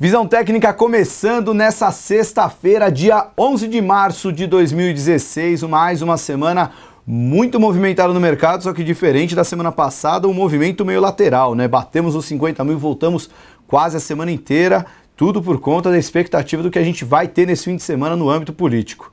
Visão técnica começando nessa sexta-feira, dia 11 de março de 2016, mais uma semana muito movimentada no mercado, só que diferente da semana passada, um movimento meio lateral, né? Batemos os 50 mil, voltamos quase a semana inteira, tudo por conta da expectativa do que a gente vai ter nesse fim de semana no âmbito político.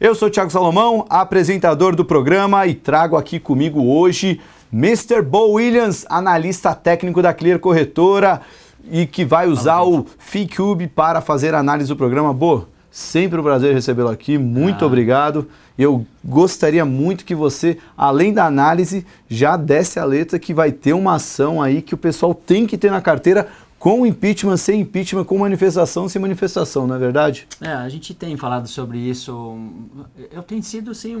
Eu sou Thiago Salomão, apresentador do programa, e trago aqui comigo hoje Mr. Bo Williams, analista técnico da Clear Corretora, e que vai usar o FiCube para fazer análise do programa. Bo, sempre um prazer recebê-lo aqui, muito ah. obrigado. Eu gostaria muito que você, além da análise, já desse a letra que vai ter uma ação aí que o pessoal tem que ter na carteira com impeachment, sem impeachment, com manifestação, sem manifestação, não é verdade? É, a gente tem falado sobre isso. Eu tenho sido, sim, um,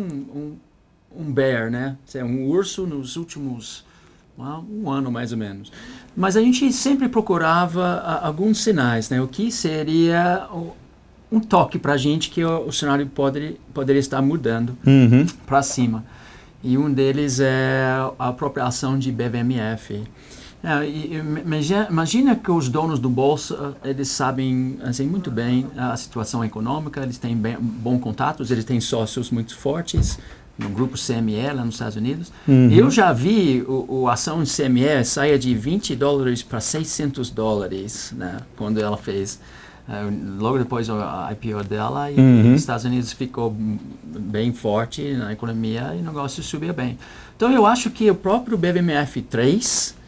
um, um bear, né? Assim, um urso nos últimos um ano mais ou menos. Mas a gente sempre procurava a, ah, alguns sinais, né? O que seria o, um toque para a gente que o, o, cenário pode, poderia estar mudando uhum. para cima. E um deles é a apropriação de BVMF. É, imagina, imagina que os donos do bolsa ah, eles sabem assim muito bem a situação econômica, eles têm bem, bons contatos, eles têm sócios muito fortes no grupo CME lá nos Estados Unidos. Uhum. Eu já vi o, o ação de CME saia de 20 dólares para 600 dólares, né? Quando ela fez eh, logo depois a IPO dela e uhum. os Estados Unidos ficou bem forte na economia e o negócio subia bem. Então eu acho que o próprio BVMF 3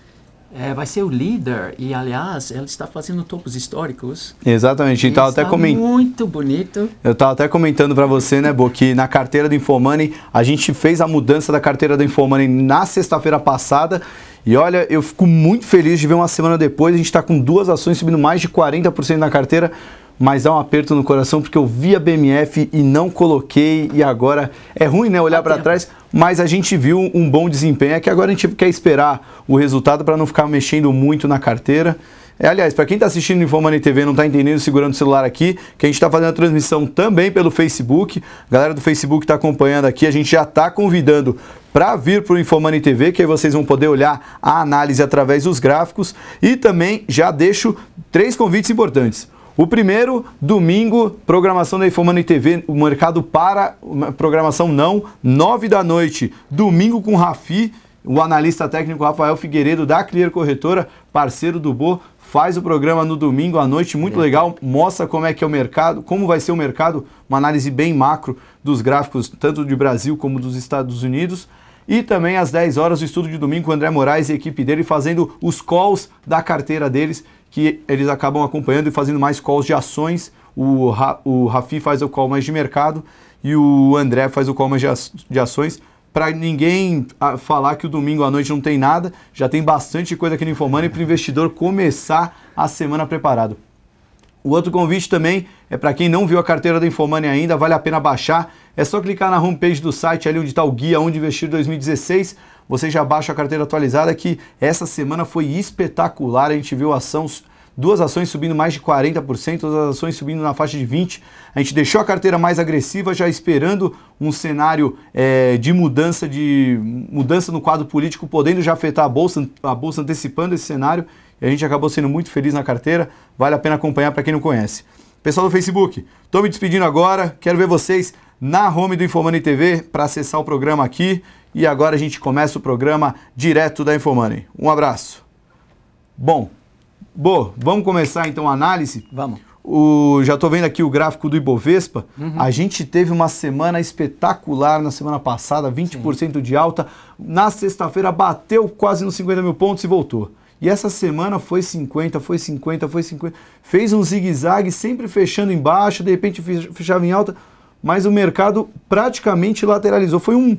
é, vai ser o líder e aliás ela está fazendo topos históricos. Exatamente, então até comentando. Muito bonito. Eu estava até comentando para você, né, Bo, que na carteira do Infomani a gente fez a mudança da carteira do Infomani na sexta-feira passada. E olha, eu fico muito feliz de ver uma semana depois a gente está com duas ações subindo mais de 40% na carteira mas dá um aperto no coração porque eu vi a BMF e não coloquei e agora é ruim, né, olhar para trás, mas a gente viu um bom desempenho, é que agora a gente quer esperar o resultado para não ficar mexendo muito na carteira. É, aliás, para quem está assistindo o Infomani TV não está entendendo, segurando o celular aqui, que a gente está fazendo a transmissão também pelo Facebook. galera do Facebook está acompanhando aqui, a gente já está convidando para vir para o Infomani TV, que aí vocês vão poder olhar a análise através dos gráficos. E também já deixo três convites importantes. O primeiro, domingo, programação da Infomani TV, o mercado para, programação não, nove da noite, domingo com Rafi, o analista técnico Rafael Figueiredo da Clear Corretora, parceiro do Bo, faz o programa no domingo à noite, muito uhum. legal, mostra como é que é o mercado, como vai ser o mercado, uma análise bem macro dos gráficos, tanto do Brasil como dos Estados Unidos. E também às 10 horas o estudo de domingo com o André Moraes e a equipe dele fazendo os calls da carteira deles que eles acabam acompanhando e fazendo mais calls de ações. O, Ra, o Rafi faz o call mais de mercado e o André faz o call mais de, ações. Para ninguém ah, falar que o domingo à noite não tem nada, já tem bastante coisa aqui no Infomani para o investidor começar a semana preparado. O outro convite também é para quem não viu a carteira da Infomani ainda, vale a pena baixar. É só clicar na homepage do site ali onde está o guia Onde Investir 2016. Você já baixa a carteira atualizada que essa semana foi espetacular. A gente viu ação, duas ações subindo mais de 40%, duas ações subindo na faixa de 20%. A gente deixou a carteira mais agressiva, já esperando um cenário é, de mudança de mudança no quadro político, podendo já afetar a Bolsa, a Bolsa antecipando esse cenário. E a gente acabou sendo muito feliz na carteira. Vale a pena acompanhar para quem não conhece. Pessoal do Facebook, estou me despedindo agora. Quero ver vocês na home do Informando TV para acessar o programa aqui. E agora a gente começa o programa direto da Infomoney. Um abraço. Bom, bom, vamos começar então a análise? Vamos. O, já estou vendo aqui o gráfico do Ibovespa. Uhum. A gente teve uma semana espetacular na semana passada, 20% Sim. de alta. Na sexta-feira bateu quase nos 50 mil pontos e voltou. E essa semana foi 50, foi 50, foi 50. Fez um zigue-zague, sempre fechando embaixo, de repente fechava em alta, mas o mercado praticamente lateralizou. Foi um,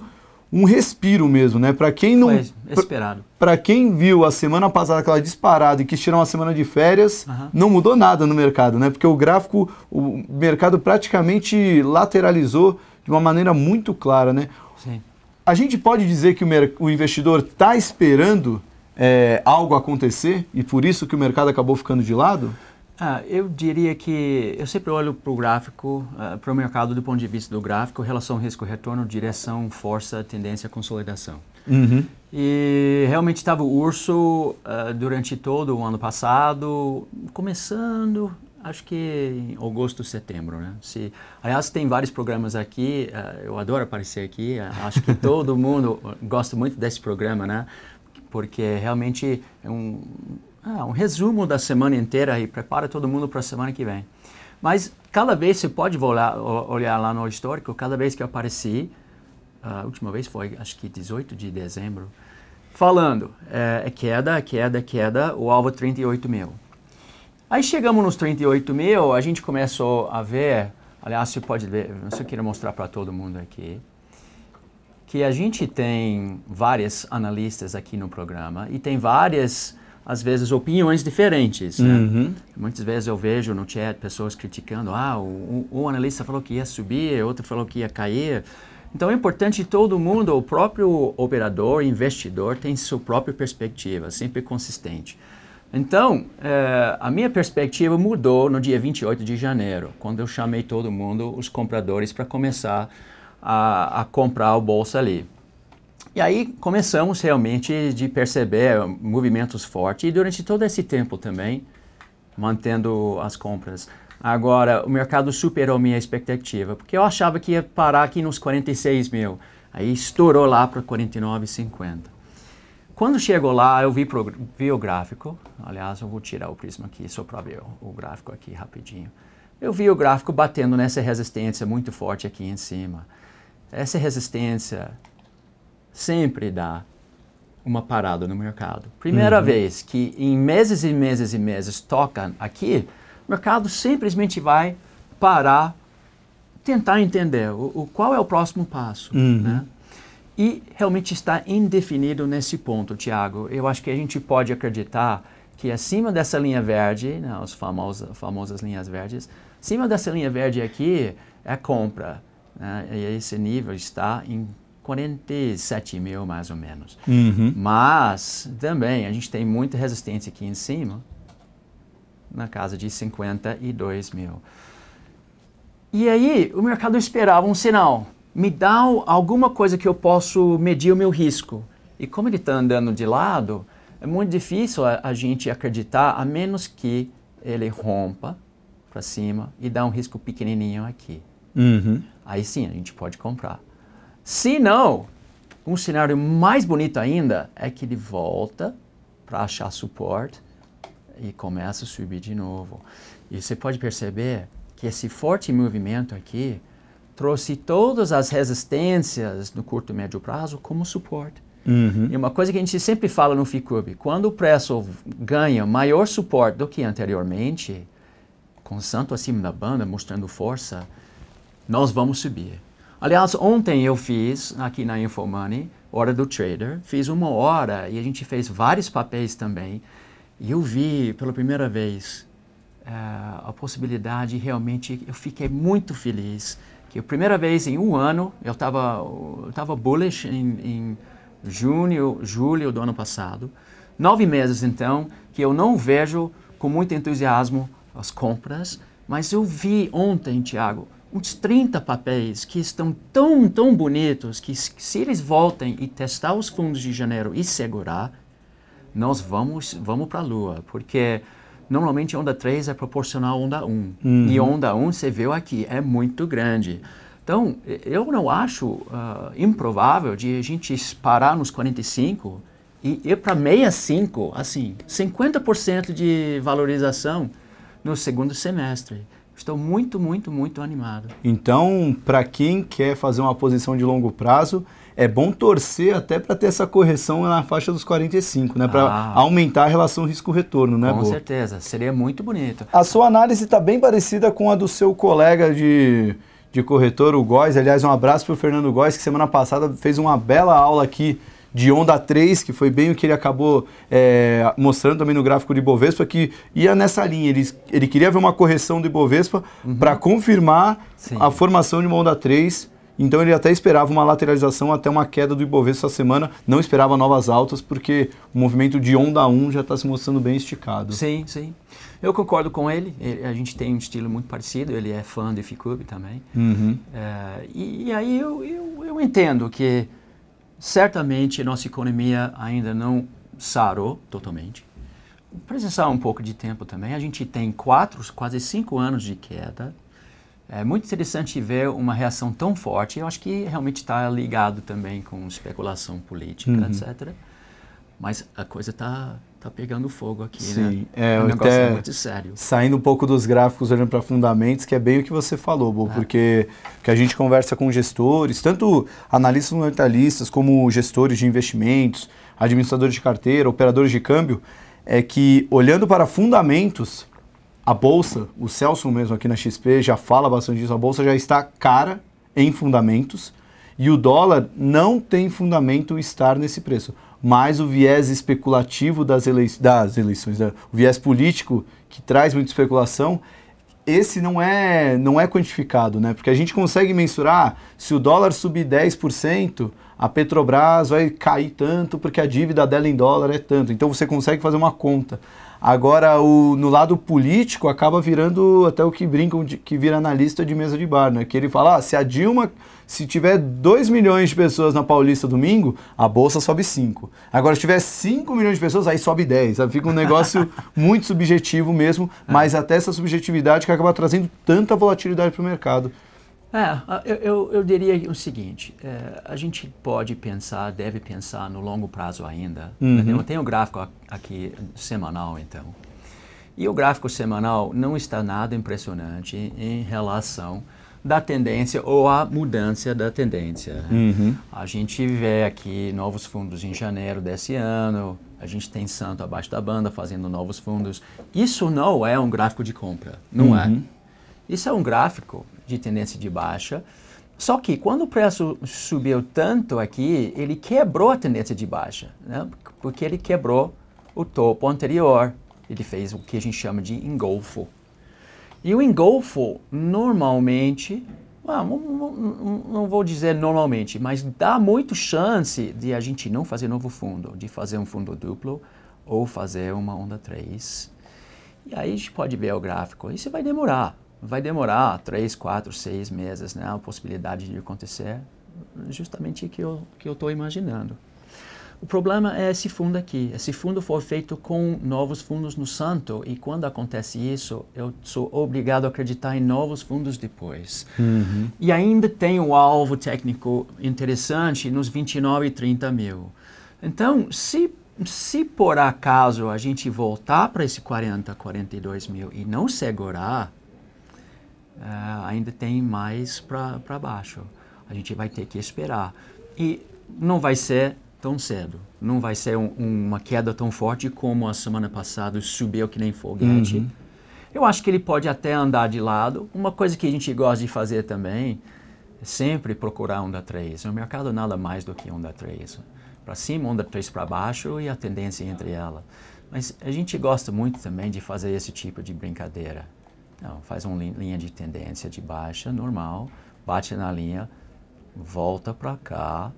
um respiro mesmo, né? Para quem não. Foi esperado. Para quem viu a semana passada aquela disparada e quis tirar uma semana de férias, uhum. não mudou nada no mercado, né? Porque o gráfico, o mercado praticamente lateralizou de uma maneira muito clara, né? Sim. A gente pode dizer que o, o investidor está esperando é, algo acontecer e por isso que o mercado acabou ficando de lado? Ah, eu diria que eu sempre olho para o gráfico, uh, ah, para o mercado do ponto de vista do gráfico, relação risco-retorno, direção, força, tendência, consolidação. Uhum. E realmente estava o urso uh, durante todo o ano passado, começando, acho que em agosto, setembro, né? Se, aliás, tem vários programas aqui, uh, eu adoro aparecer aqui, acho que todo mundo gosta muito desse programa, né? Porque realmente é um ah, um resumo da semana inteira e prepara todo mundo para a semana que vem. Mas cada vez você pode olhar, olhar lá no histórico, cada vez que eu apareci, a última vez foi acho que 18 de dezembro, falando eh, é, queda, queda, queda, o alvo 38 é mil. Aí chegamos nos 38 mil, a gente começou a ver, aliás, você pode ver, eu só queria mostrar para todo mundo aqui, que a gente tem várias analistas aqui no programa e tem várias às vezes, opiniões diferentes. Né? Uhum. Muitas vezes eu vejo no chat pessoas criticando, ah, um, um analista falou que ia subir, outro falou que ia cair. Então é importante todo mundo, o próprio operador, investidor, tem sua própria perspectiva, sempre consistente. Então, é, a minha perspectiva mudou no dia 28 de janeiro, quando eu chamei todo mundo, os compradores, para começar a, a comprar o bolsa ali. E aí começamos realmente de perceber movimentos fortes e durante todo esse tempo também mantendo as compras. Agora, o mercado superou minha expectativa, porque eu achava que ia parar aqui nos 46 mil. Aí estourou lá para 49,50. Quando chegou lá, eu vi, pro, vi o gráfico. Aliás, eu vou tirar o prisma aqui só para ver o, o gráfico aqui rapidinho. Eu vi o gráfico batendo nessa resistência muito forte aqui em cima. Essa resistência sempre dá uma parada no mercado. Primeira uhum. vez que em meses e meses e meses toca aqui, o mercado simplesmente vai parar, tentar entender o, o qual é o próximo passo, uhum. né? E realmente está indefinido nesse ponto, Tiago. Eu acho que a gente pode acreditar que acima dessa linha verde, né, as famosas, famosas linhas verdes, acima dessa linha verde aqui é compra. Né, e esse nível está em 47 mil, mais ou menos. Uhum. Mas também a gente tem muita resistência aqui em cima, na casa de 52 mil. E aí o mercado esperava um sinal. Me dá alguma coisa que eu posso medir o meu risco. E como ele está andando de lado, é muito difícil a, a gente acreditar, a menos que ele rompa para cima e dá um risco pequenininho aqui. Uhum. Aí sim, a gente pode comprar. Se não, um cenário mais bonito ainda é que ele volta para achar suporte e começa a subir de novo. E você pode perceber que esse forte movimento aqui trouxe todas as resistências no curto e médio prazo como suporte. Uhum. E uma coisa que a gente sempre fala no FICUB, quando o preço ganha maior suporte do que anteriormente, com o santo acima da banda, mostrando força, nós vamos subir. Aliás, ontem eu fiz aqui na Infomoney, Hora do Trader, fiz uma hora e a gente fez vários papéis também. E eu vi pela primeira vez uh, a possibilidade, realmente eu fiquei muito feliz. Que a primeira vez em um ano, eu estava eu tava bullish em, em junho, julho do ano passado. Nove meses então, que eu não vejo com muito entusiasmo as compras, mas eu vi ontem, Tiago, uns 30 papéis que estão tão, tão bonitos que se eles voltem e testar os fundos de janeiro e segurar, nós vamos, vamos para a Lua, porque normalmente onda 3 é proporcional à onda 1. Uhum. E onda 1, você viu aqui, é muito grande. Então, eu não acho uh, improvável de a gente parar nos 45 e ir para 65, assim, 50% de valorização no segundo semestre. Estou muito, muito, muito animado. Então, para quem quer fazer uma posição de longo prazo, é bom torcer até para ter essa correção na faixa dos 45, né? Para ah. aumentar a relação risco-retorno, né, Com Bo? certeza, seria muito bonito. A sua análise está bem parecida com a do seu colega de, de corretor, o Góes. Aliás, um abraço para o Fernando Góes, que semana passada fez uma bela aula aqui de onda 3, que foi bem o que ele acabou é, mostrando também no gráfico de Bovespa, que ia nessa linha. Ele, ele queria ver uma correção do Bovespa uhum. para confirmar Sim. a formação de uma onda 3 então ele até esperava uma lateralização até uma queda do Ibovespa essa semana, não esperava novas altas, porque o movimento de onda 1 já está se mostrando bem esticado. Sim, sim. Eu concordo com ele, a gente tem um estilo muito parecido, ele é fã do Ficube também. Uhum. É, e, e, aí eu, eu, eu entendo que certamente nossa economia ainda não sarou totalmente. Precisar um pouco de tempo também. A gente tem quatro, quase cinco anos de queda. É muito interessante ver uma reação tão forte. Eu acho que realmente está ligado também com especulação política, uhum. etc. Mas a coisa está tá pegando fogo aqui, né? Sim. né? é, o negócio até é muito sério. Saindo um pouco dos gráficos, olhando para fundamentos, que é bem o que você falou, Bo, é. porque que a gente conversa com gestores, tanto analistas fundamentalistas como gestores de investimentos, administradores de carteira, operadores de câmbio, é que olhando para fundamentos, a bolsa, o Celso mesmo aqui na XP já fala bastante disso, a bolsa já está cara em fundamentos e o dólar não tem fundamento estar nesse preço mas o viés especulativo das, elei das eleições, né? o viés político que traz muita especulação, esse não é, não é quantificado, né? Porque a gente consegue mensurar se o dólar subir 10%, a Petrobras vai cair tanto porque a dívida dela em dólar é tanto. Então você consegue fazer uma conta. Agora, o, no lado político, acaba virando até o que brincam, de, que vira analista de mesa de bar, né? Que ele fala, ah, se a Dilma se tiver 2 milhões de pessoas na Paulista domingo, a bolsa sobe 5. Agora, se tiver 5 milhões de pessoas, aí sobe 10. Fica um negócio muito subjetivo mesmo, é. mas até essa subjetividade que acaba trazendo tanta volatilidade para o mercado. É, eu, eu, eu, diria o seguinte: é, a gente pode pensar, deve pensar no longo prazo ainda. Né? Uhum. Eu tenho o um gráfico aqui semanal, então. E o gráfico semanal não está nada impressionante em relação da tendência ou a mudança da tendência. Né? Uhum. A gente vê aqui novos fundos em janeiro desse ano, a gente tem Santo abaixo da banda fazendo novos fundos. Isso não é um gráfico de compra, não é. uhum. é. Isso é um gráfico de tendência de baixa. Só que quando o preço subiu tanto aqui, ele quebrou a tendência de baixa, né? porque ele quebrou o topo anterior. Ele fez o que a gente chama de engolfo. E o engolfo, normalmente, ah, não vou dizer normalmente, mas dá muito chance de a gente não fazer novo fundo, de fazer um fundo duplo ou fazer uma onda 3. E aí a gente pode ver o gráfico. Isso vai demorar. Vai demorar 3, 4, 6 meses, né? A possibilidade de acontecer justamente o que eu estou que eu imaginando. O problema é esse fundo aqui. Esse fundo foi feito com novos fundos no Santo e quando acontece isso, eu sou obrigado a acreditar em novos fundos depois. Uhum. E ainda tem o um alvo técnico interessante nos 29 e 30 mil. Então, se se por acaso a gente voltar para esse 40, 42 mil e não segurar, uh, ainda tem mais para baixo. A gente vai ter que esperar. E não vai ser tão cedo. Não vai ser um, uma queda tão forte como a semana passada subiu que nem foguete. Né, uhum. Eu acho que ele pode até andar de lado. Uma coisa que a gente gosta de fazer também é sempre procurar onda 3. O mercado nada mais do que onda 3. Para cima, onda 3 para baixo e a tendência entre ela. Mas a gente gosta muito também de fazer esse tipo de brincadeira. Não, faz uma linha de tendência de baixa, normal, bate na linha, volta para cá,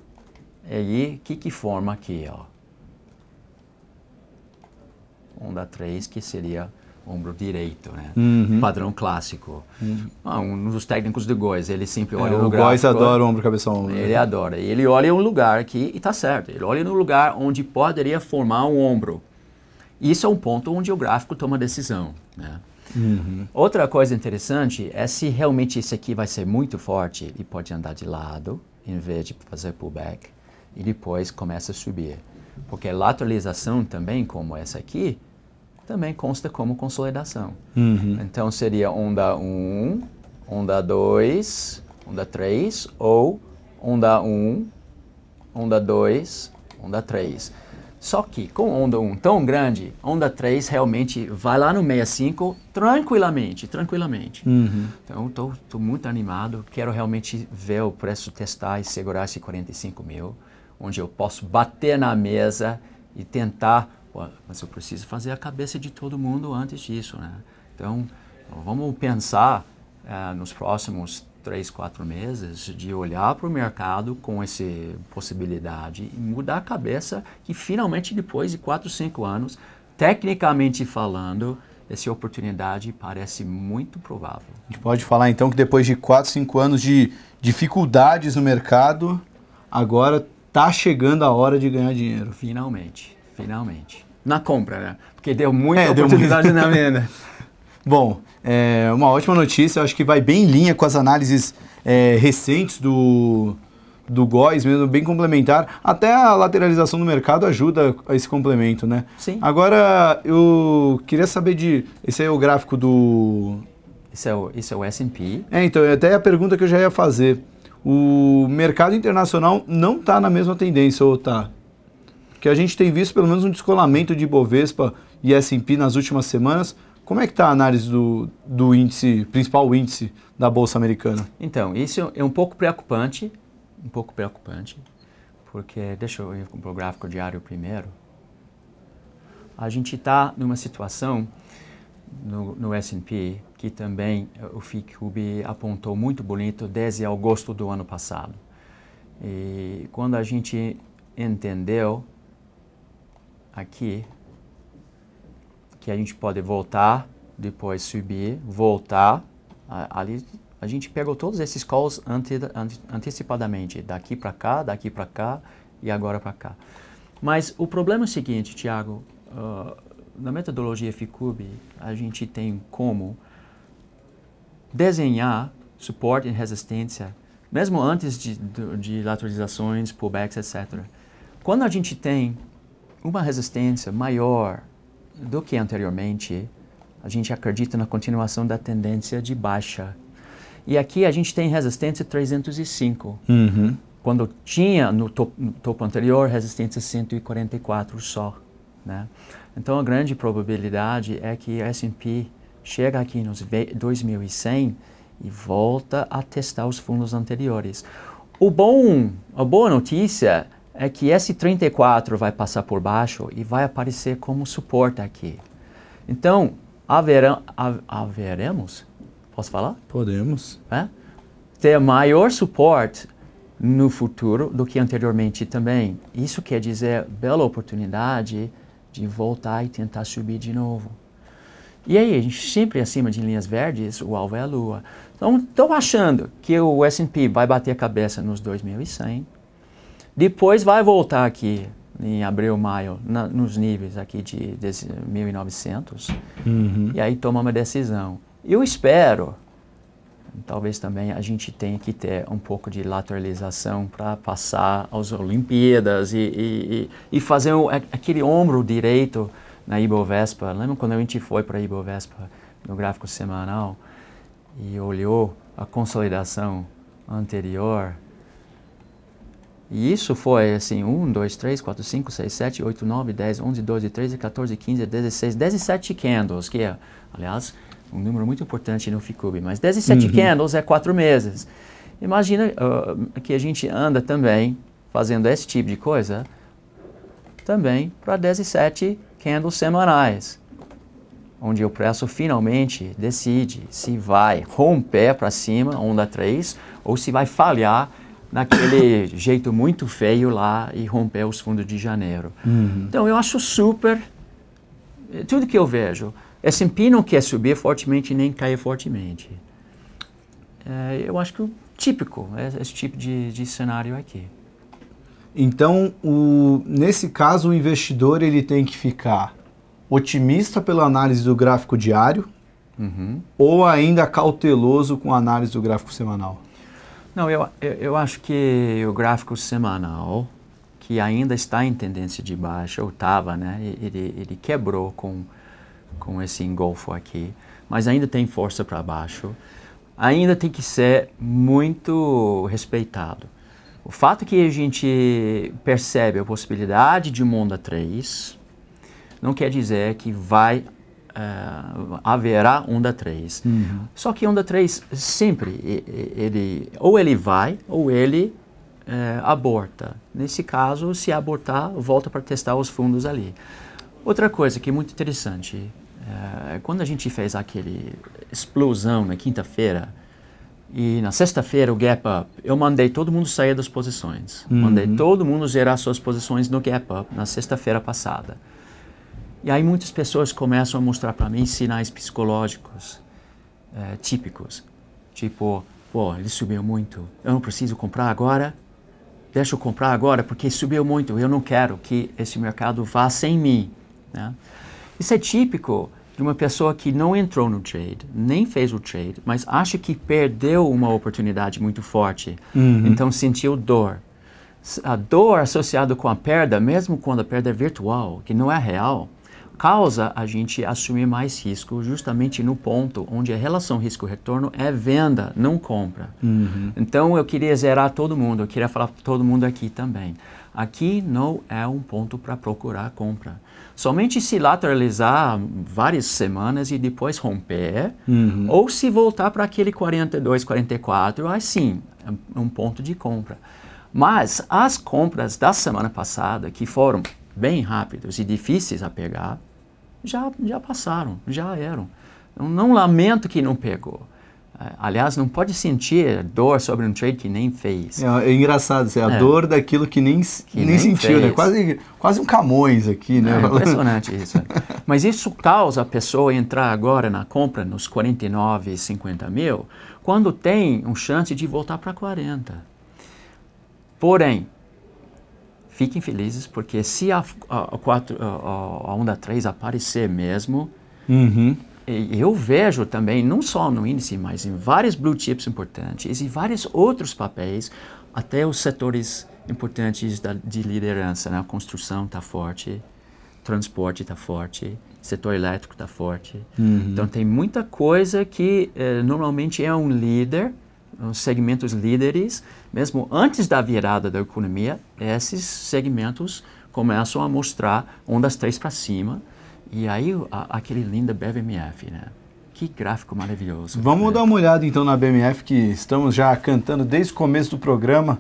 e é aí, o que que forma aqui, ó? Onda 3, que seria ombro direito, né? Uhum. Padrão clássico. Uhum. Ah, um dos técnicos do Góis, ele sempre é, olha é, no o gráfico. O Góis adora o ombro, cabeça, ombro. Né? Ele adora. E ele olha um lugar aqui e tá certo. Ele olha no lugar onde poderia formar um ombro. Isso é um ponto onde o gráfico toma decisão, né? Uhum. Outra coisa interessante é se realmente isso aqui vai ser muito forte e pode andar de lado em vez de fazer pullback e depois começa a subir. Porque lateralização também, como essa aqui, também consta como consolidação. Uhum. Então seria onda 1, um, onda 2, onda 3 ou onda 1, um, onda 2, onda 3. Só que com onda 1 tão grande, onda 3 realmente vai lá no 65 tranquilamente, tranquilamente. Uhum. Então estou muito animado, quero realmente ver o preço testar e segurar esse 45 mil onde eu posso bater na mesa e tentar, mas eu preciso fazer a cabeça de todo mundo antes disso, né? Então, vamos pensar eh, nos próximos três, quatro meses de olhar para o mercado com essa possibilidade e mudar a cabeça que finalmente depois de quatro, cinco anos, tecnicamente falando, essa oportunidade parece muito provável. A gente pode falar então que depois de 4, 5 anos de dificuldades no mercado, agora tá chegando a hora de ganhar dinheiro. Finalmente, finalmente. Na compra, né? Porque deu muita é, oportunidade deu muito... na venda. Bom, é uma ótima notícia, acho que vai bem em linha com as análises é, recentes do, do Góis, mesmo bem complementar. Até a lateralização do mercado ajuda a esse complemento, né? Sim. Agora, eu queria saber de... Esse é o gráfico do... Isso é o, isso é o S&P. É, então, é até a pergunta que eu já ia fazer o mercado internacional não está na mesma tendência, ou está? Porque a gente tem visto pelo menos um descolamento de Bovespa e S&P nas últimas semanas. Como é que está a análise do, do índice, principal índice da Bolsa Americana? Então, isso é um pouco preocupante, um pouco preocupante, porque, deixa eu ir para o gráfico diário primeiro, a gente está numa situação no, no S&P que também eh, o FICUB apontou muito bonito desde agosto do ano passado. E quando a gente entendeu aqui que a gente pode voltar, depois subir, voltar, ali a gente pegou todos esses calls ante, antecipadamente, daqui para cá, daqui para cá e agora para cá. Mas o problema é o seguinte, Tiago, uh, ah, na metodologia FICUB a gente tem como desenhar suporte e resistência, mesmo antes de, de, de lateralizações, pullbacks, etc. Quando a gente tem uma resistência maior do que anteriormente, a gente acredita na continuação da tendência de baixa. E aqui a gente tem resistência 305. Uhum. Quando tinha no topo, no topo, anterior resistência 144 só. Né? Então a grande probabilidade é que o S&P chega aqui nos 2100 e volta a testar os fundos anteriores. O bom, a boa notícia é que esse 34 vai passar por baixo e vai aparecer como suporte aqui. Então, haverá, haveremos, posso falar? Podemos. É? Ter maior suporte no futuro do que anteriormente também. Isso quer dizer bela oportunidade de voltar e tentar subir de novo. E aí, a gente sempre acima de linhas verdes, o alvo é a Lua. Então, estou achando que o S&P vai bater a cabeça nos 2100, depois vai voltar aqui em abril, maio, na, nos níveis aqui de, de 1900, uhum. e aí toma uma decisão. Eu espero, talvez também a gente tenha que ter um pouco de lateralização para passar às Olimpíadas e, e, e, e fazer um, aquele ombro direito na Ibovespa. Lembra quando a gente foi para a Ibovespa no gráfico semanal e olhou a consolidação anterior? E isso foi assim, 1, 2, 3, 4, 5, 6, 7, 8, 9, 10, 11, 12, 13, 14, 15, 16, 17 candles, que é, aliás, um número muito importante no Ficube, mas 17 uhum. candles é 4 meses. Imagina uh, que a gente anda também fazendo esse tipo de coisa também para 17 candles semanais, onde o preço finalmente decide se vai romper para cima, onda 3, ou se vai falhar naquele jeito muito feio lá e romper os fundos de janeiro. Uhum. Então eu acho super, eh, tudo que eu vejo, S&P não quer é subir fortemente nem cair fortemente. É, eu acho que o típico, é esse tipo de, de cenário aqui. Então, o, nesse caso, o investidor ele tem que ficar otimista pela análise do gráfico diário uhum. ou ainda cauteloso com a análise do gráfico semanal? Não, eu, eu, eu acho que o gráfico semanal, que ainda está em tendência de baixa, ou estava, né? Ele, ele quebrou com, com esse engolfo aqui, mas ainda tem força para baixo, ainda tem que ser muito respeitado o fato é que a gente percebe a possibilidade de onda 3 não quer dizer que vai uh, haverá onda 3. Uhum. Só que onda 3 sempre, ele, ou ele vai ou ele uh, aborta. Nesse caso, se abortar, volta para testar os fundos ali. Outra coisa que é muito interessante, uh, quando a gente fez aquele explosão na quinta-feira, e na sexta-feira, o Gap Up, eu mandei todo mundo sair das posições. Uhum. Mandei todo mundo gerar suas posições no Gap Up na sexta-feira passada. E aí muitas pessoas começam a mostrar para mim sinais psicológicos é, típicos. Tipo, pô, ele subiu muito, eu não preciso comprar agora, deixa eu comprar agora porque subiu muito, eu não quero que esse mercado vá sem mim. Né? Isso é típico de uma pessoa que não entrou no trade, nem fez o trade, mas acha que perdeu uma oportunidade muito forte, uhum. então sentiu dor. A dor associada com a perda, mesmo quando a perda é virtual, que não é real, causa a gente assumir mais risco justamente no ponto onde a relação risco-retorno é venda, não compra. Uhum. Então eu queria zerar todo mundo, eu queria falar para todo mundo aqui também. Aqui não é um ponto para procurar compra somente se lateralizar várias semanas e depois romper, uhum. ou se voltar para aquele 42, 44, aí sim, é um ponto de compra. Mas as compras da semana passada, que foram bem rápidas e difíceis a pegar, já, já passaram, já eram. Eu não lamento que não pegou. Ah, aliás, não pode sentir dor sobre um trade que nem fez. É, é engraçado, é a é. dor daquilo que nem, que nem, nem sentiu, né? quase, quase um Camões aqui. Né? É impressionante isso. É. Mas isso causa a pessoa entrar agora na compra nos 49, 50 mil, quando tem um chance de voltar para 40. Porém, fiquem felizes, porque se a, a, a, a onda 3 aparecer mesmo, uhum eu vejo também, não só no índice, mas em vários blue chips importantes e vários outros papéis, até os setores importantes da, de liderança. Né? A construção está forte, transporte está forte, setor elétrico está forte. Uhum. Então tem muita coisa que eh, normalmente é um líder, os segmentos líderes, mesmo antes da virada da economia, esses segmentos começam a mostrar ondas três para cima e aí a, aquele lindo BMF, né? Que gráfico maravilhoso. Vamos né? dar uma olhada então na BMF que estamos já cantando desde o começo do programa,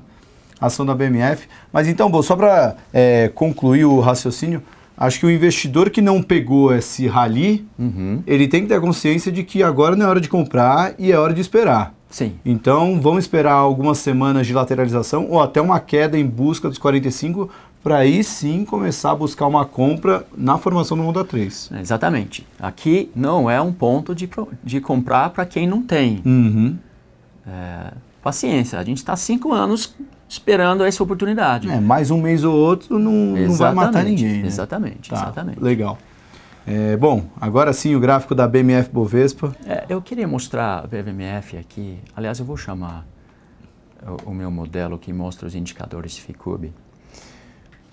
ação da BMF. Mas então, bom, só para é, concluir o raciocínio, acho que o investidor que não pegou esse rally, uhum. ele tem que ter consciência de que agora não é hora de comprar e é hora de esperar. Sim. Então, vamos esperar algumas semanas de lateralização ou até uma queda em busca dos 45 para aí sim começar a buscar uma compra na formação do Mundo A3. Exatamente. Aqui não é um ponto de, de comprar para quem não tem. Uhum. É, paciência, a gente está cinco anos esperando essa oportunidade. É, mais um mês ou outro não, não vai matar ninguém. Né? Exatamente, tá, exatamente. Legal. É, bom, agora sim o gráfico da BMF Bovespa. É, eu queria mostrar a BMF aqui. Aliás, eu vou chamar o, o meu modelo que mostra os indicadores FICUB.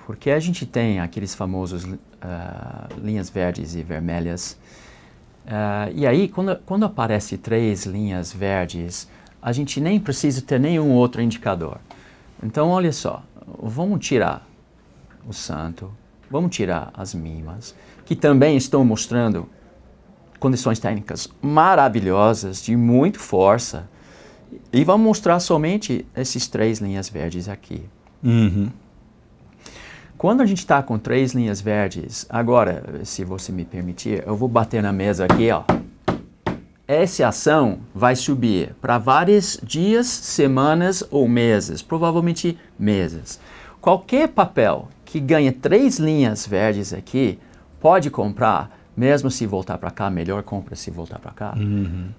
Porque a gente tem aqueles famosos uh, linhas verdes e vermelhas. Uh, e aí, quando, quando aparece três linhas verdes, a gente nem precisa ter nenhum outro indicador. Então, olha só, vamos tirar o santo, vamos tirar as mimas, que também estão mostrando condições técnicas maravilhosas, de muito força, e vamos mostrar somente esses três linhas verdes aqui. Uhum. Quando a gente está com três linhas verdes, agora, se você me permitir, eu vou bater na mesa aqui, ó. Essa ação vai subir para vários dias, semanas ou meses, provavelmente meses. Qualquer papel que ganhe três linhas verdes aqui, pode comprar, mesmo se voltar para cá, melhor compra se voltar para cá. Uhum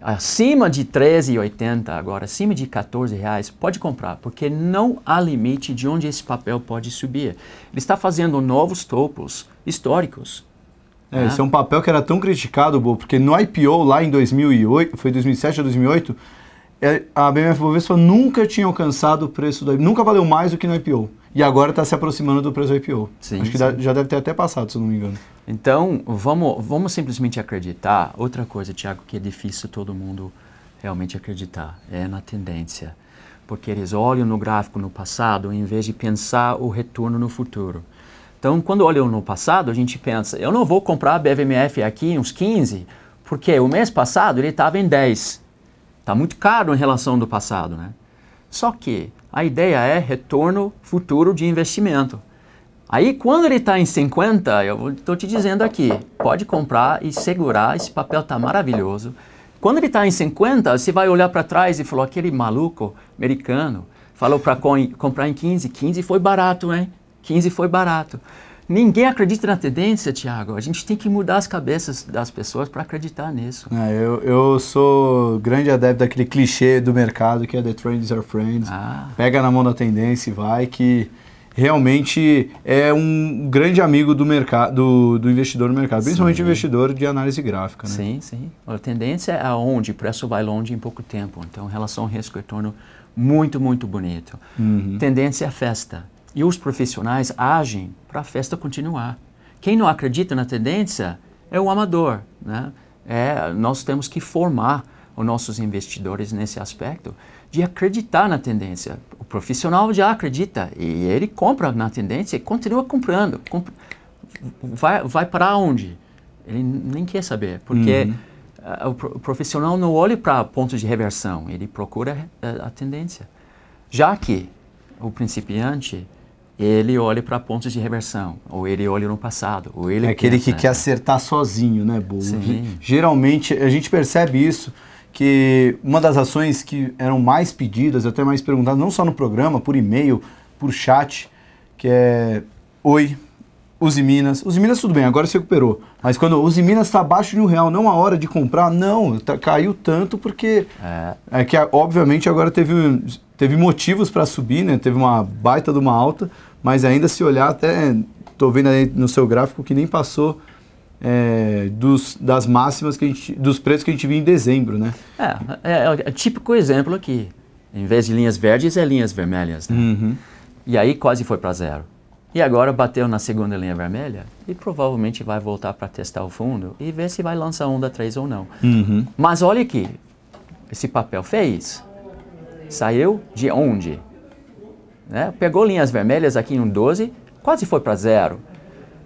acima de 13,80 agora, acima de 14 reais, pode comprar, porque não há limite de onde esse papel pode subir. Ele está fazendo novos topos históricos. É, né? Esse é um papel que era tão criticado, Bo, porque no IPO lá em 2008, foi 2007 ou 2008, é, a BMF Bovespa nunca tinha alcançado o preço do IPO, nunca valeu mais do que no IPO. E agora está se aproximando do preço do IPO. Sim, Acho que sim. já deve ter até passado, se não me engano. Então, vamos, vamos simplesmente acreditar. Outra coisa, Tiago, que é difícil todo mundo realmente acreditar, é na tendência. Porque eles olham no gráfico no passado em vez de pensar o retorno no futuro. Então, quando olham no passado, a gente pensa, eu não vou comprar a BMF aqui uns 15, porque o mês passado ele estava em 10. Está muito caro em relação do passado, né? Só que a ideia é retorno futuro de investimento. Aí quando ele está em 50, eu estou te dizendo aqui, pode comprar e segurar, esse papel está maravilhoso. Quando ele está em 50, você vai olhar para trás e falou, aquele maluco americano falou para comprar em 15, 15 foi barato, hein? 15 foi barato. Ninguém acredita na tendência, Tiago. A gente tem que mudar as cabeças das pessoas para acreditar nisso. É, eu, eu sou grande adepto daquele clichê do mercado que é The Trends Are Friends. Ah. Pega na mão da tendência e vai, que realmente é um grande amigo do mercado do, do, investidor no mercado, principalmente sim. investidor de análise gráfica. Né? Sim, sim. A tendência é aonde, o preço vai longe em pouco tempo. Então, relação risco-retorno muito, muito bonito. Uhum. Tendência é festa. E os profissionais agem para a festa continuar. Quem não acredita na tendência é o amador. Né? É, nós temos que formar os nossos investidores nesse aspecto de acreditar na tendência. O profissional já acredita e ele compra na tendência e continua comprando. Comp vai, vai para onde? Ele nem quer saber, porque uhum. uh, o, pro o, profissional não olha para pontos de reversão, ele procura eh, a tendência. Já que o principiante ele olha para pontos de reversão, ou ele olha no passado, ou ele... É aquele pensa, que né? quer acertar sozinho, né, Bolo? Geralmente, a gente percebe isso, que uma das ações que eram mais pedidas, até mais perguntadas, não só no programa, por e-mail, por chat, que é... Oi, Use Minas. Use Minas tudo bem, agora se recuperou. Mas quando Use Minas está abaixo de um real, não a hora de comprar, não, tá, caiu tanto porque é, é que obviamente agora teve, teve motivos para subir, né? Teve uma baita de uma alta mas ainda se olhar até, estou vendo aí no seu gráfico que nem passou é, dos, das máximas que a gente, dos preços que a gente viu em dezembro, né? É, é, é típico exemplo aqui. Em vez de linhas verdes, é linhas vermelhas, né? Uhum. E aí quase foi para zero. E agora bateu na segunda linha vermelha e provavelmente vai voltar para testar o fundo e ver se vai lançar onda 3 ou não. Uhum. Mas olha aqui, esse papel fez. Saiu de onde? Né? Pegou linhas vermelhas aqui em 12, quase foi para zero.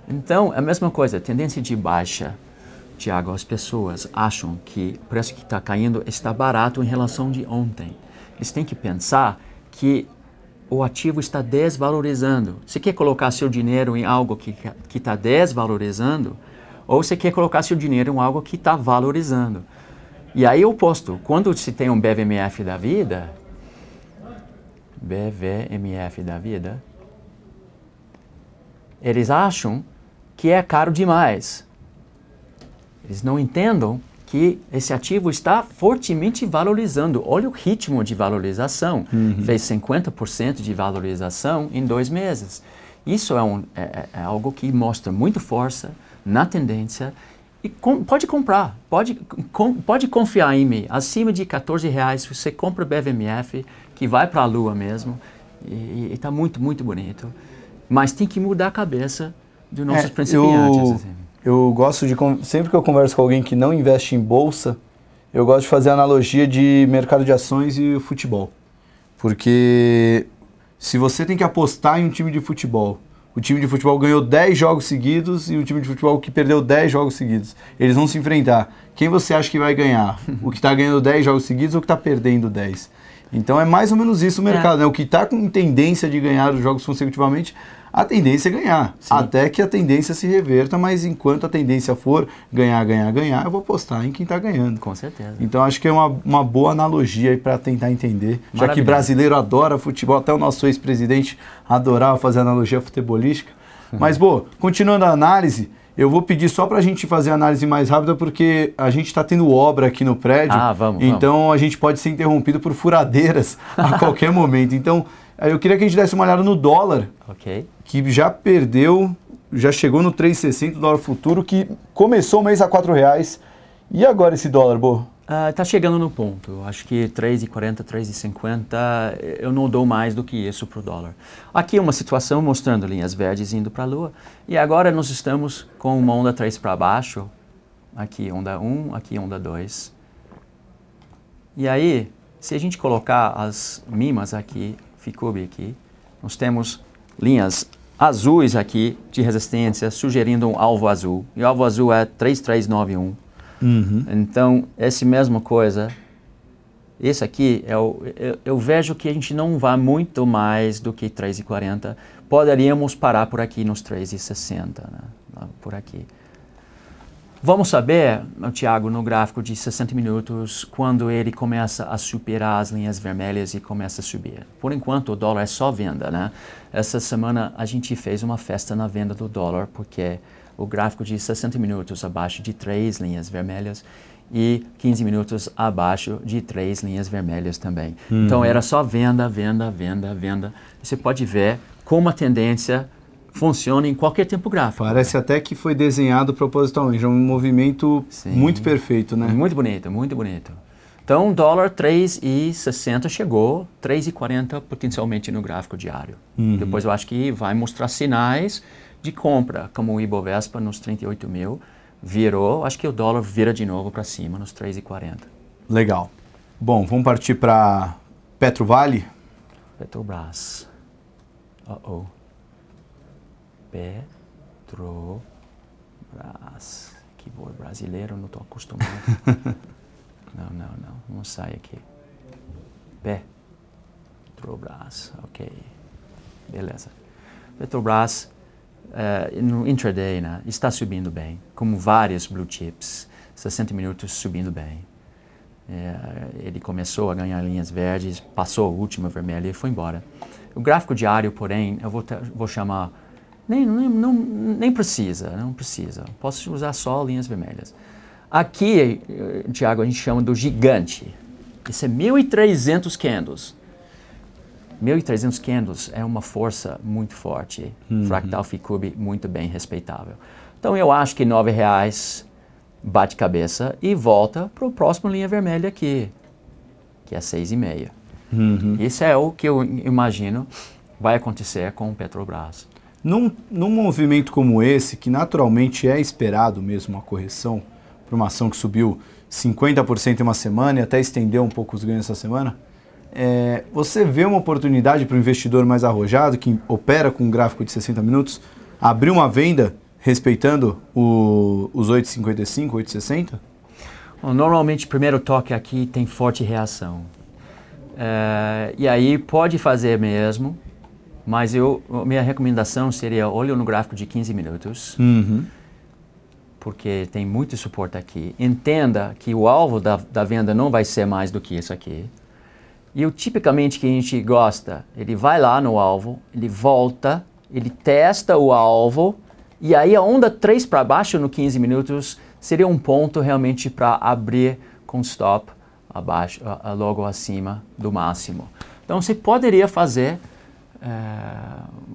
Então, é a mesma coisa, tendência de baixa. Tiago, as pessoas acham que o preço que está caindo está barato em relação de ontem. Eles têm que pensar que o ativo está desvalorizando. Você quer colocar seu dinheiro em algo que está desvalorizando ou você quer colocar seu dinheiro em algo que está valorizando. E aí o oposto, quando se tem um BVMF da vida, BVMF da vida, eles acham que é caro demais. Eles não entendam que esse ativo está fortemente valorizando. Olha o ritmo de valorização. Uhum. Fez 50% de valorização em dois meses. Isso é, um, é, é, é, algo que mostra muito força na tendência. E com, pode comprar, pode, com, pode confiar em mim. Acima de 14 reais, você compra BVMF, que vai para a lua mesmo. E está muito, muito bonito. Mas tem que mudar a cabeça dos nossos é, principiantes. Eu, assim. eu gosto de. Sempre que eu converso com alguém que não investe em bolsa, eu gosto de fazer analogia de mercado de ações e futebol. Porque se você tem que apostar em um time de futebol, o time de futebol ganhou 10 jogos seguidos e o time de futebol que perdeu 10 jogos seguidos. Eles vão se enfrentar. Quem você acha que vai ganhar? O que está ganhando 10 jogos seguidos ou o que está perdendo 10? Então é mais ou menos isso o mercado, é. né? O que está com tendência de ganhar os jogos consecutivamente, a tendência é ganhar. Sim. Até que a tendência se reverta, mas enquanto a tendência for ganhar, ganhar, ganhar, eu vou apostar em quem está ganhando. Com certeza. Então acho que é uma, uma boa analogia para tentar entender, já que brasileiro adora futebol, até o nosso ex-presidente adorava fazer analogia futebolística. Mas, bom, continuando a análise, eu vou pedir só para a gente fazer a análise mais rápida, porque a gente está tendo obra aqui no prédio. Ah, vamos. Então vamos. a gente pode ser interrompido por furadeiras a qualquer momento. Então eu queria que a gente desse uma olhada no dólar, okay. que já perdeu, já chegou no 3,60 o dólar futuro, que começou o mês a R$ reais. E agora esse dólar, Bo? Está ah, uh, chegando no ponto. Acho que 3,40, 3,50, eh, eu não dou mais do que isso para o dólar. Aqui uma situação mostrando linhas verdes indo para a lua. E agora nós estamos com uma onda 3 para baixo. Aqui onda 1, aqui onda 2. E aí, se a gente colocar as mimas aqui, bem aqui, nós temos linhas azuis aqui de resistência sugerindo um alvo azul. E o alvo azul é 3391. Uhum. Então, essa mesma coisa, esse aqui, é o, eu, eu vejo que a gente não vai muito mais do que 3,40. Poderíamos parar por aqui nos 3,60, né? por aqui. Vamos saber, Tiago, no gráfico de 60 minutos, quando ele começa a superar as linhas vermelhas e começa a subir. Por enquanto, o dólar é só venda, né? Essa semana a gente fez uma festa na venda do dólar, porque o gráfico de 60 minutos abaixo de três linhas vermelhas e 15 minutos abaixo de três linhas vermelhas também. Então, uhum. Então era só venda, venda, venda, venda. Você pode ver como a tendência funciona em qualquer tempo gráfico. Parece né? até que foi desenhado propositalmente, é um movimento Sim. muito perfeito, né? Muito bonito, muito bonito. Então, dólar 3,60 chegou, 3,40 potencialmente no gráfico diário. Uhum. Depois eu acho que vai mostrar sinais de compra, como o Ibovespa nos 38 mil, virou, acho que o dólar vira de novo para cima nos 3,40. Legal. Bom, vamos partir para Petrovale? Petrobras. Uh oh. Petrobras. Que boa, brasileiro, não estou acostumado. não, não, não. Vamos sair aqui. Petrobras. Ok. Beleza. Petrobras eh, no intraday, né, está subindo bem, como vários blue chips, 60 minutos subindo bem. É, ele começou a ganhar linhas verdes, passou a última vermelha e foi embora. O gráfico diário, porém, eu vou, vou chamar, nem, nem, não, nem precisa, não precisa, posso usar só linhas vermelhas. Aqui, eh, Tiago, a gente chama do gigante. Isso é 1.300 candles. 1.300 candles é uma força muito forte, uhum. fractal Ficube muito bem respeitável. Então eu acho que R$ reais bate cabeça e volta para o próximo linha vermelha aqui, que é 6,5. Uhum. Isso é o que eu imagino vai acontecer com o Petrobras. Num, num movimento como esse, que naturalmente é esperado mesmo uma correção para uma ação que subiu 50% em uma semana e até estendeu um pouco os ganhos essa semana, é, você vê uma oportunidade para o investidor mais arrojado, que opera com um gráfico de 60 minutos, abrir uma venda respeitando o, os 8,55, 8,60? normalmente, o primeiro toque aqui tem forte reação. É, e aí pode fazer mesmo, mas eu, minha recomendação seria olhe no gráfico de 15 minutos, uhum. porque tem muito suporte aqui. Entenda que o alvo da, da venda não vai ser mais do que isso aqui. E o tipicamente que a gente gosta, ele vai lá no alvo, ele volta, ele testa o alvo, e aí a onda 3 para baixo no 15 minutos seria um ponto realmente para abrir com stop abaixo, logo acima do máximo. Então você poderia fazer é,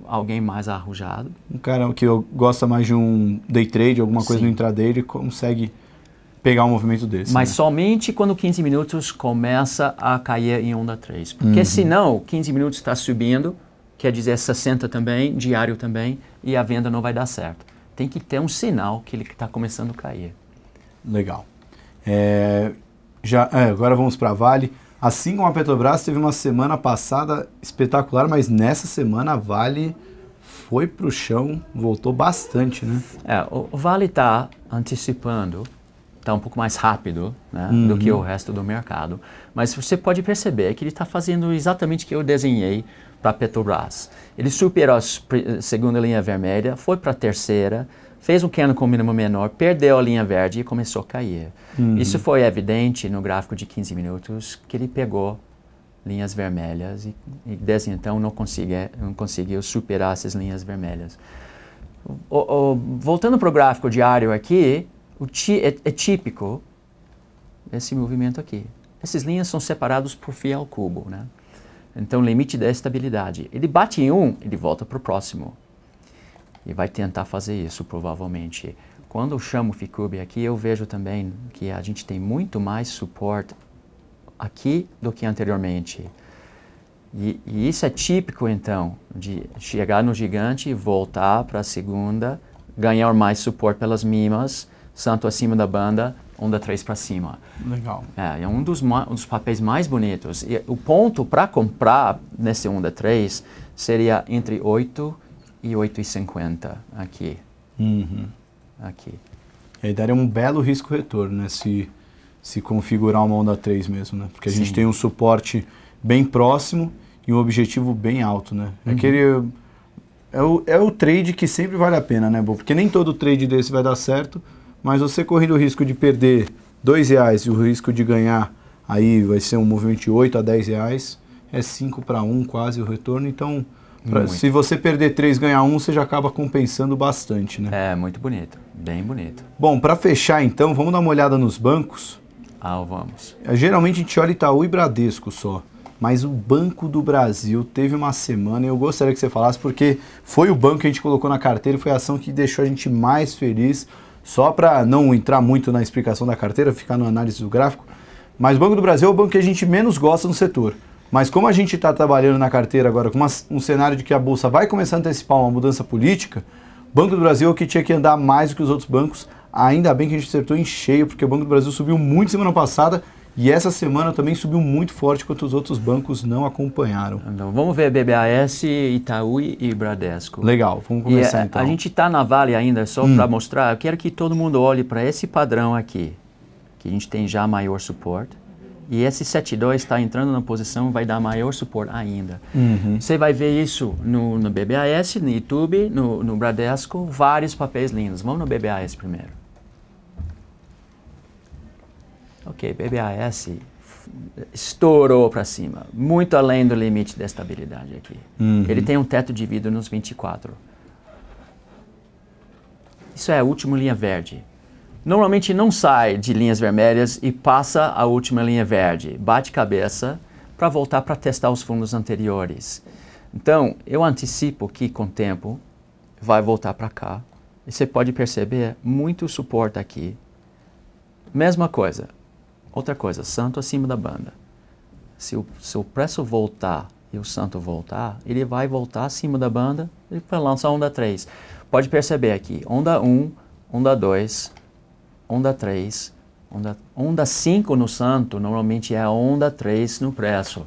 alguém mais arrojado. Um cara que gosta mais de um day trade, alguma coisa Sim. no intraday, ele consegue pegar um movimento desse. Mas né? somente quando 15 minutos começa a cair em onda 3. Porque uhum. senão 15 minutos está subindo, quer dizer 60 também, diário também, e a venda não vai dar certo. Tem que ter um sinal que ele está começando a cair. Legal. É, já, é, agora vamos para a Vale. Assim como a Petrobras teve uma semana passada espetacular, mas nessa semana a Vale foi para o chão, voltou bastante, né? É, o Vale está antecipando está um pouco mais rápido né, uhum. do que uhum. o resto do mercado. Mas você pode perceber que ele está fazendo exatamente o que eu desenhei para a Petrobras. Ele superou a segunda linha vermelha, foi para a terceira, fez um cano com mínimo menor, perdeu a linha verde e começou a cair. Uhum. Isso foi evidente no gráfico de 15 minutos que ele pegou linhas vermelhas e, e desde então não, não conseguiu superar essas linhas vermelhas. O, o, voltando para o gráfico diário aqui, Tí, é, é, típico esse movimento aqui. Essas linhas são separadas por fiel ao cubo, né? Então, limite da estabilidade. Ele bate em um, ele volta para o próximo. E vai tentar fazer isso, provavelmente. Quando eu chamo Ficube aqui, eu vejo também que a gente tem muito mais suporte aqui do que anteriormente. E, e isso é típico, então, de chegar no gigante e voltar para a segunda, ganhar mais suporte pelas mimas, Santo Acima da Banda, Onda 3 para cima. Legal. É, é um dos, um dos papéis mais bonitos. E o ponto para comprar nesse Onda 3 seria entre 8 e 8,50 aqui. Uhum. Aqui. E aí daria um belo risco-retorno, né? Se, se configurar uma Onda 3 mesmo, né? Porque a Sim. gente tem um suporte bem próximo e um objetivo bem alto, né? É uhum. Aquele... É o, é o trade que sempre vale a pena, né, Bo? Porque nem todo trade desse vai dar certo, mas você correndo o risco de perder R$ reais e o risco de ganhar aí vai ser um movimento de 8 a 10 reais, é 5 para 1 quase o retorno, então pra, se você perder 3 ganhar 1, você já acaba compensando bastante, né? É, muito bonito, bem bonito. Bom, para fechar então, vamos dar uma olhada nos bancos? Ah, vamos. É, geralmente a gente olha Itaú e Bradesco só, mas o Banco do Brasil teve uma semana e eu gostaria que você falasse porque foi o banco que a gente colocou na carteira foi a ação que deixou a gente mais feliz, só para não entrar muito na explicação da carteira, ficar na análise do gráfico, mas o Banco do Brasil é o banco que a gente menos gosta no setor. Mas como a gente está trabalhando na carteira agora com uma, um cenário de que a Bolsa vai começar a antecipar uma mudança política, o Banco do Brasil é o que tinha que andar mais do que os outros bancos. Ainda bem que a gente acertou em cheio, porque o Banco do Brasil subiu muito semana passada e essa semana também subiu muito forte, enquanto os outros bancos não acompanharam. Então, vamos ver BBAS, Itaú e Bradesco. Legal, vamos começar e, então. A gente está na Vale ainda, só hum. para mostrar. Eu quero que todo mundo olhe para esse padrão aqui, que a gente tem já maior suporte. E esse 72 está entrando na posição, vai dar maior suporte ainda. Uhum. Você vai ver isso no, no BBAS, no YouTube, no, no Bradesco, vários papéis lindos. Vamos no BBAS primeiro ok, BBAS estourou para cima, muito além do limite da estabilidade aqui. Uhum. Ele tem um teto de vidro nos 24. Isso é a última linha verde. Normalmente não sai de linhas vermelhas e passa a última linha verde, bate cabeça para voltar para testar os fundos anteriores. Então, eu antecipo que com o tempo vai voltar para cá. E você pode perceber muito suporte aqui. Mesma coisa, Outra coisa, santo acima da banda. Se o, se o preço voltar e o santo voltar, ele vai voltar acima da banda e vai lançar onda 3. Pode perceber aqui, onda 1, onda 2, onda 3, onda, onda 5 no santo, normalmente é a onda 3 no preço.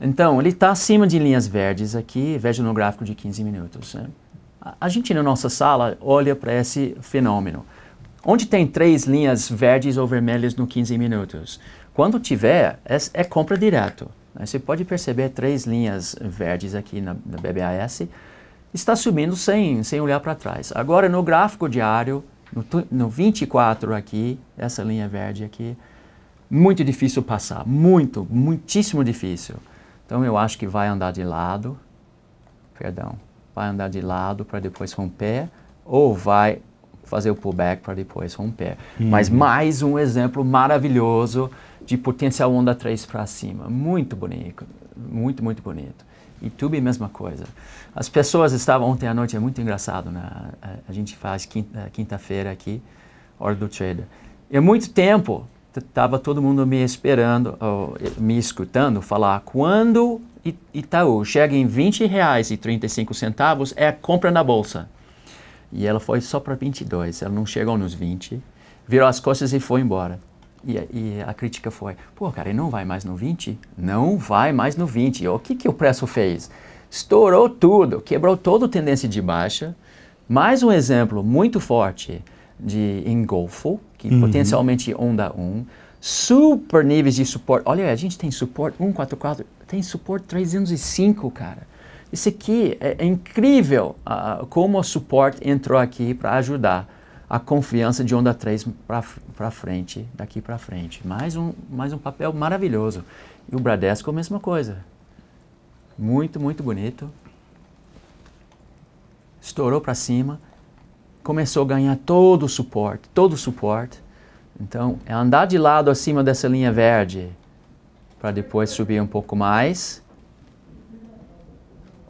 Então, ele está acima de linhas verdes aqui, veja no gráfico de 15 minutos. Né? A gente na nossa sala olha para esse fenômeno onde tem três linhas verdes ou vermelhas no 15 minutos? Quando tiver, é, é compra direto. Você pode perceber três linhas verdes aqui na, na BBAS. Está subindo sem, sem olhar para trás. Agora, no gráfico diário, no, no 24 aqui, essa linha verde aqui, muito difícil passar. Muito, muitíssimo difícil. Então, eu acho que vai andar de lado. Perdão. Vai andar de lado para depois romper. Ou vai fazer o pullback para depois romper. Uhum. Mas mais um exemplo maravilhoso de potencial onda 3 para cima. Muito bonito, muito, muito bonito. YouTube, mesma coisa. As pessoas estavam ontem à noite, é muito engraçado, né? a, gente faz eh, quinta-feira aqui, hora do trader. E muito tempo estava todo mundo me esperando, me escutando falar quando Itaú chega em 20 reais e 35 centavos é compra na bolsa. E ela foi só para 22, ela não chegou nos 20, virou as costas e foi embora. E, e, a crítica foi: pô, cara, ele não vai mais no 20? Não vai mais no 20. O que, que o preço fez? Estourou tudo, quebrou toda a tendência de baixa. Mais um exemplo muito forte de engolfo, que uhum. potencialmente onda 1. Super níveis de suporte. Olha, a gente tem suporte 144, tem suporte 305, cara. Isso aqui é, é incrível uh, como o suporte entrou aqui para ajudar a confiança de onda 3 para frente, daqui para frente. Mais um, mais um papel maravilhoso. E o Bradesco, a mesma coisa. Muito, muito bonito. Estourou para cima, começou a ganhar todo o suporte, todo o suporte. Então, é andar de lado acima dessa linha verde para depois subir um pouco mais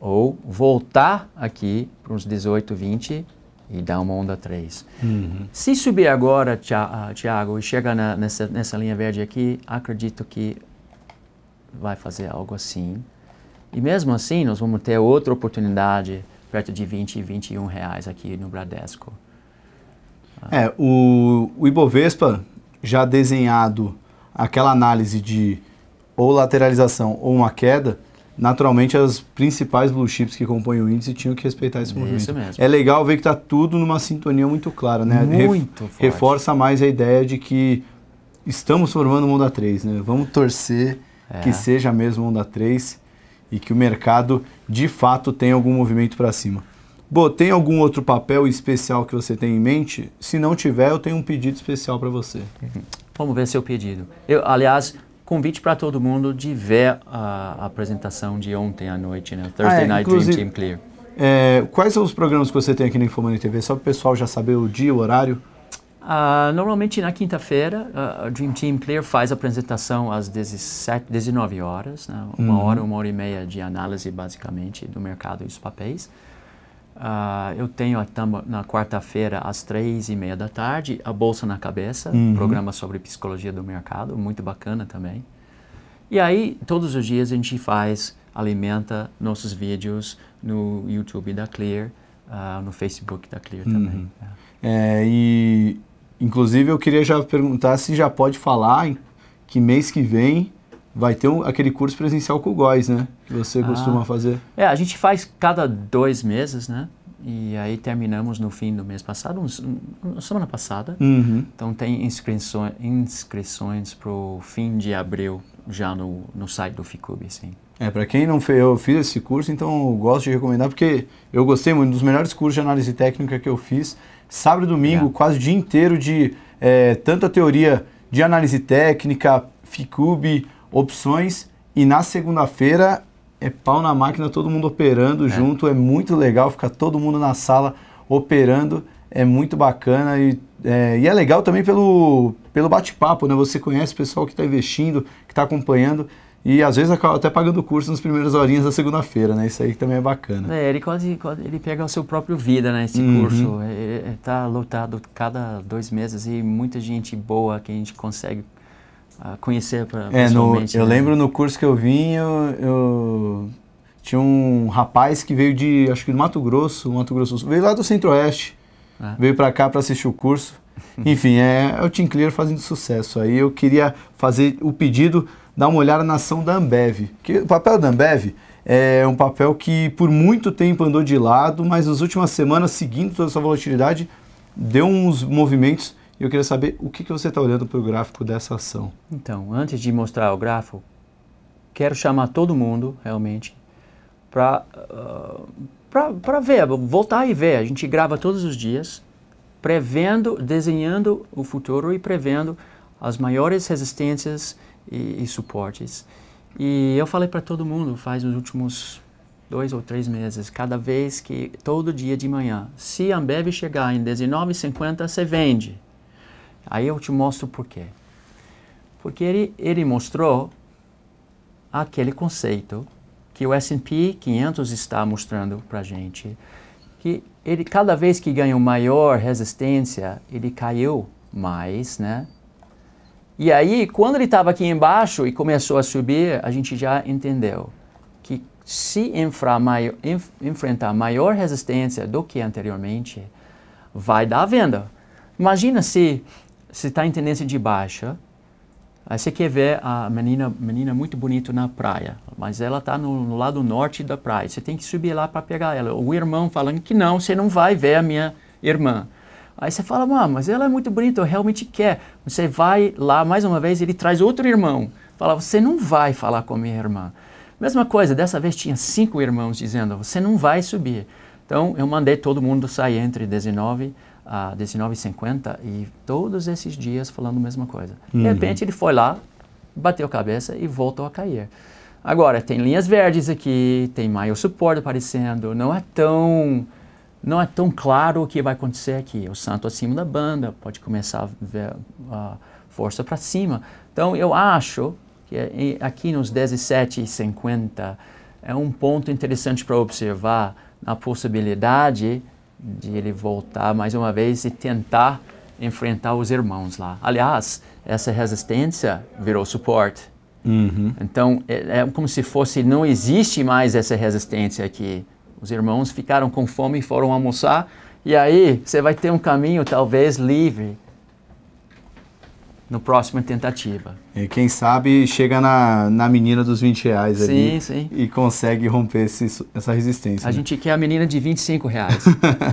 ou voltar aqui para uns 18, 20 e dar uma onda 3. Uhum. Se subir agora, Tiago, ah, e chegar nessa, nessa linha verde aqui, acredito que vai fazer algo assim. E mesmo assim, nós vamos ter outra oportunidade perto de 20, 21 reais aqui no Bradesco. Ah. É, o, o Ibovespa já desenhado aquela análise de ou lateralização ou uma queda, naturalmente as principais blue chips que compõem o índice tinham que respeitar esse movimento. Isso mesmo. É legal ver que está tudo numa sintonia muito clara, né? Muito Reforça mais a ideia de que estamos formando uma onda 3, né? Vamos torcer é. que seja mesmo onda 3 e que o mercado de fato tenha algum movimento para cima. bom tem algum outro papel especial que você tem em mente? Se não tiver, eu tenho um pedido especial para você. Vamos ver seu pedido. Eu, aliás, convite para todo mundo de ver a, apresentação de ontem à noite, né? Thursday ah, é, Night Dream Team Clear. É, quais são os programas que você tem aqui na Infomani TV? Só para o pessoal já saber o dia, o horário. Uh, normalmente na quinta-feira, uh, a Dream Team Clear faz a apresentação às 17, 19 horas, né? uma uhum. hora, uma hora e meia de análise basicamente do mercado e dos papéis. Uh, eu tenho a tamba, na quarta-feira, às três e meia da tarde, A Bolsa na Cabeça, uhum. programa sobre psicologia do mercado, muito bacana também. E aí, todos os dias a gente faz, alimenta nossos vídeos no YouTube da Clear, uh, no Facebook da Clear uhum. também. É. É, e, inclusive, eu queria já perguntar se já pode falar que mês que vem vai ter um, aquele curso presencial com o GOIS, né? Que você ah, costuma fazer. É, a gente faz cada dois meses, né? E aí terminamos no fim do mês passado, uns, um, semana passada. Uhum. Então tem inscrições, inscrições para o fim de abril já no, no site do Ficub, sim. É, para quem não fez, eu fiz esse curso, então eu gosto de recomendar, porque eu gostei muito, um dos melhores cursos de análise técnica que eu fiz. Sábado e domingo, é. quase o dia inteiro de é, eh, tanta teoria de análise técnica, FICUB, opções. E na segunda-feira é pau na máquina, todo mundo operando é. junto, é muito legal, ficar todo mundo na sala operando, é muito bacana e é, e é legal também pelo, pelo bate-papo, né? Você conhece o pessoal que está investindo, que está acompanhando e às vezes acaba até pagando o curso nas primeiras horinhas da segunda-feira, né? Isso aí também é bacana. É, ele quase, ele pega o seu próprio vida, né? uhum. curso está é, é, é, lotado cada dois meses e muita gente boa que a gente consegue a conhecer pra, é, no, né? Eu lembro no curso que eu vim, eu, eu, tinha um rapaz que veio de, acho que do Mato Grosso, Mato Grosso veio lá do Centro-Oeste, ah. veio para cá para assistir o curso. Enfim, é, é o Tim Clear fazendo sucesso. Aí eu queria fazer o pedido, dar uma olhada na ação da Ambev. Que, o papel da Ambev é um papel que por muito tempo andou de lado, mas nas últimas semanas, seguindo toda essa volatilidade, deu uns movimentos eu queria saber o que, que você está olhando para o gráfico dessa ação. Então, antes de mostrar o gráfico, quero chamar todo mundo, realmente, para uh, ah, ver, voltar e ver. A gente grava todos os dias, prevendo, desenhando o futuro e prevendo as maiores resistências e, e suportes. E eu falei para todo mundo faz nos últimos dois ou três meses, cada vez que, todo dia de manhã, se a Ambev chegar em 19,50, você vende. Aí eu te mostro por quê. Porque ele, ele mostrou aquele conceito que o S&P 500 está mostrando para a gente, que ele cada vez que ganhou maior resistência, ele caiu mais, né? E aí, quando ele estava aqui embaixo e começou a subir, a gente já entendeu que se enfrentar maior resistência do que anteriormente, vai dar venda. Imagina se se está em tendência de baixa, aí você quer ver a menina, menina muito bonita na praia, mas ela está no, no, lado norte da praia. Você tem que subir lá para pegar ela. O irmão falando que não, você não vai ver a minha irmã. Aí você fala, mas ela é muito bonita, eu realmente quero. Você vai lá mais uma vez, ele traz outro irmão. Fala, você não vai falar com a minha irmã. Mesma coisa, dessa vez tinha cinco irmãos dizendo, você não vai subir. Então eu mandei todo mundo sair entre 19 a 19,50 e todos esses dias falando a mesma coisa. Uhum. De repente ele foi lá, bateu a cabeça e voltou a cair. Agora, tem linhas verdes aqui, tem maior suporte aparecendo, não é tão não é tão claro o que vai acontecer aqui. O santo acima da banda pode começar a ver a força para cima. Então, eu acho que aqui nos 17,50 é um ponto interessante para observar na possibilidade de ele voltar mais uma vez e tentar enfrentar os irmãos lá. Aliás, essa resistência virou suporte. Uhum. Então, é, é, como se fosse, não existe mais essa resistência aqui. Os irmãos ficaram com fome e foram almoçar, e aí você vai ter um caminho talvez livre no próximo é tentativa. E quem sabe chega na, na menina dos 20 reais sim, ali sim. e consegue romper esse, essa resistência. A né? gente quer a menina de 25 reais.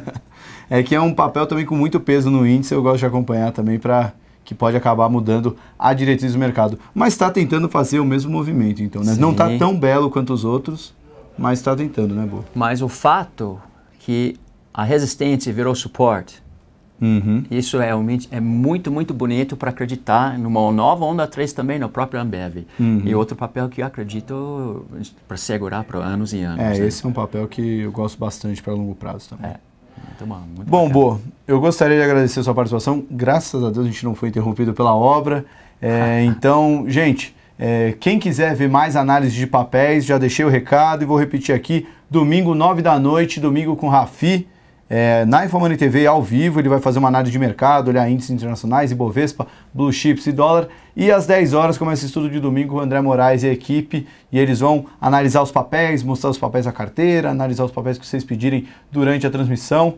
é que é um papel também com muito peso no índice, eu gosto de acompanhar também para que pode acabar mudando a diretriz do mercado. Mas está tentando fazer o mesmo movimento, então, né? Não está tão belo quanto os outros, mas está tentando, né, Bo? Mas o fato que a resistência virou suporte Uhum. Isso é realmente é muito, muito bonito para acreditar numa nova onda 3 também, no próprio Ambev. Uhum. E outro papel que eu acredito para segurar para anos e anos. É, né? esse é um papel que eu gosto bastante para longo prazo também. É. Muito bom, muito bom, eu gostaria de agradecer a sua participação. Graças a Deus a gente não foi interrompido pela obra. É, então, gente, é, quem quiser ver mais análise de papéis, já deixei o recado e vou repetir aqui: domingo, 9 da noite, domingo com Rafi é, na Infomani TV ao vivo, ele vai fazer uma análise de mercado, olhar índices internacionais, Ibovespa, Blue Chips e dólar. E às 10 horas começa o estudo de domingo com o André Moraes e a equipe. E eles vão analisar os papéis, mostrar os papéis da carteira, analisar os papéis que vocês pedirem durante a transmissão.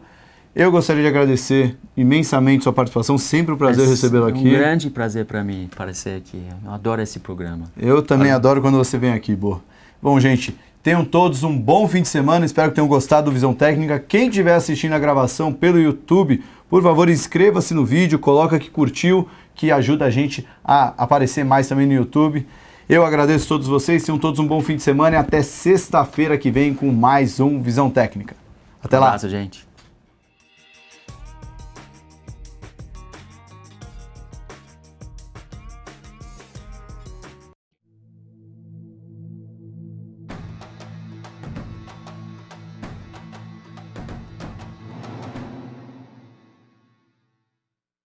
Eu gostaria de agradecer imensamente sua participação, sempre um prazer é recebê-lo aqui. Um grande prazer para mim aparecer aqui. Eu adoro esse programa. Eu também adoro quando você vem aqui, Boa. Bom, gente, Tenham todos um bom fim de semana, espero que tenham gostado do Visão Técnica. Quem estiver assistindo a gravação pelo YouTube, por favor, inscreva-se no vídeo, coloca que curtiu, que ajuda a gente a aparecer mais também no YouTube. Eu agradeço a todos vocês, tenham todos um bom fim de semana e até sexta-feira que vem com mais um Visão Técnica. Até um lá. Abraço, gente.